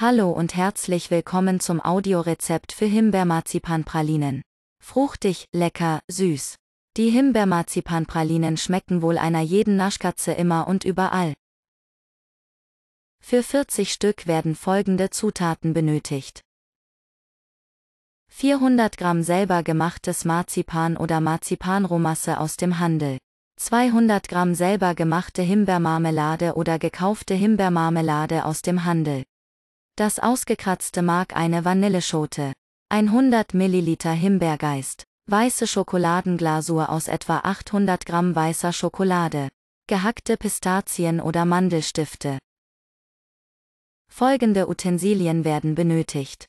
Hallo und herzlich willkommen zum Audiorezept für Himbeermarzipanpralinen. Fruchtig, lecker, süß. Die Himbeermarzipanpralinen schmecken wohl einer jeden Naschkatze immer und überall. Für 40 Stück werden folgende Zutaten benötigt. 400 Gramm selber gemachtes Marzipan oder Marzipanromasse aus dem Handel. 200 Gramm selber gemachte Himbeermarmelade oder gekaufte Himbeermarmelade aus dem Handel. Das ausgekratzte Mark eine Vanilleschote. 100 ml Himbeergeist. Weiße Schokoladenglasur aus etwa 800 Gramm weißer Schokolade. Gehackte Pistazien oder Mandelstifte. Folgende Utensilien werden benötigt.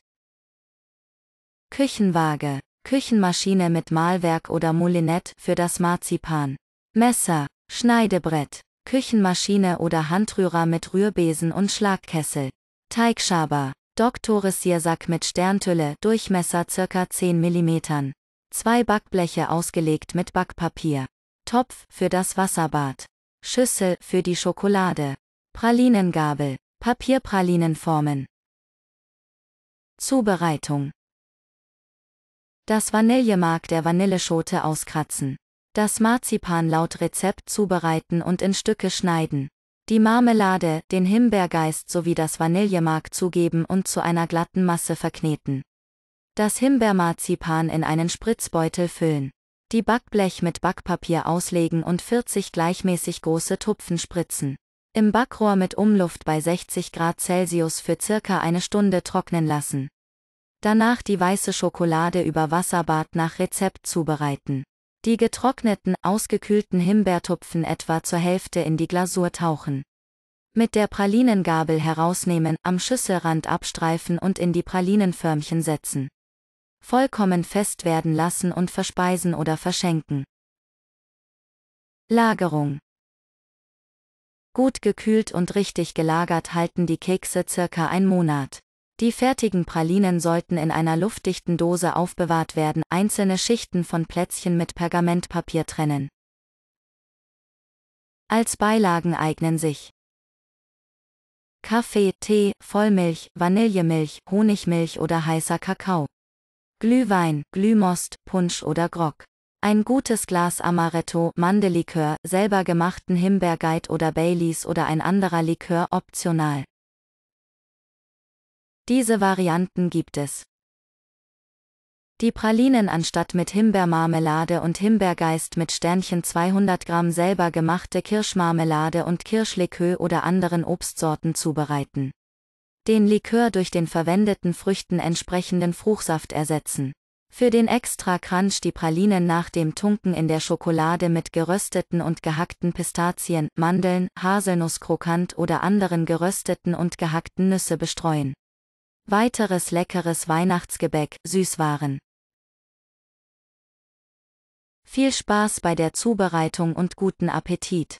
Küchenwaage. Küchenmaschine mit Mahlwerk oder Moulinett für das Marzipan. Messer. Schneidebrett. Küchenmaschine oder Handrührer mit Rührbesen und Schlagkessel. Teigschaber, Doktoresiersack mit Sterntülle, Durchmesser ca. 10 mm. Zwei Backbleche ausgelegt mit Backpapier. Topf für das Wasserbad. Schüssel für die Schokolade. Pralinengabel, Papierpralinenformen. Zubereitung. Das Vanillemark der Vanilleschote auskratzen. Das Marzipan laut Rezept zubereiten und in Stücke schneiden. Die Marmelade, den Himbeergeist sowie das Vanillemark zugeben und zu einer glatten Masse verkneten. Das Himbeermarzipan in einen Spritzbeutel füllen. Die Backblech mit Backpapier auslegen und 40 gleichmäßig große Tupfen spritzen. Im Backrohr mit Umluft bei 60 Grad Celsius für circa eine Stunde trocknen lassen. Danach die weiße Schokolade über Wasserbad nach Rezept zubereiten. Die getrockneten, ausgekühlten Himbeertupfen etwa zur Hälfte in die Glasur tauchen. Mit der Pralinengabel herausnehmen, am Schüsselrand abstreifen und in die Pralinenförmchen setzen. Vollkommen fest werden lassen und verspeisen oder verschenken. Lagerung Gut gekühlt und richtig gelagert halten die Kekse circa ein Monat. Die fertigen Pralinen sollten in einer luftdichten Dose aufbewahrt werden, einzelne Schichten von Plätzchen mit Pergamentpapier trennen. Als Beilagen eignen sich Kaffee, Tee, Vollmilch, Vanillemilch, Honigmilch oder heißer Kakao. Glühwein, Glühmost, Punsch oder Grog. Ein gutes Glas Amaretto, Mandelikör, selber gemachten Himbeerguide oder Baileys oder ein anderer Likör optional. Diese Varianten gibt es. Die Pralinen anstatt mit Himbeermarmelade und Himbeergeist mit Sternchen 200 Gramm selber gemachte Kirschmarmelade und Kirschlikör oder anderen Obstsorten zubereiten. Den Likör durch den verwendeten Früchten entsprechenden Fruchsaft ersetzen. Für den extra Crunch die Pralinen nach dem Tunken in der Schokolade mit gerösteten und gehackten Pistazien, Mandeln, Haselnusskrokant oder anderen gerösteten und gehackten Nüsse bestreuen. Weiteres leckeres Weihnachtsgebäck, Süßwaren. Viel Spaß bei der Zubereitung und guten Appetit!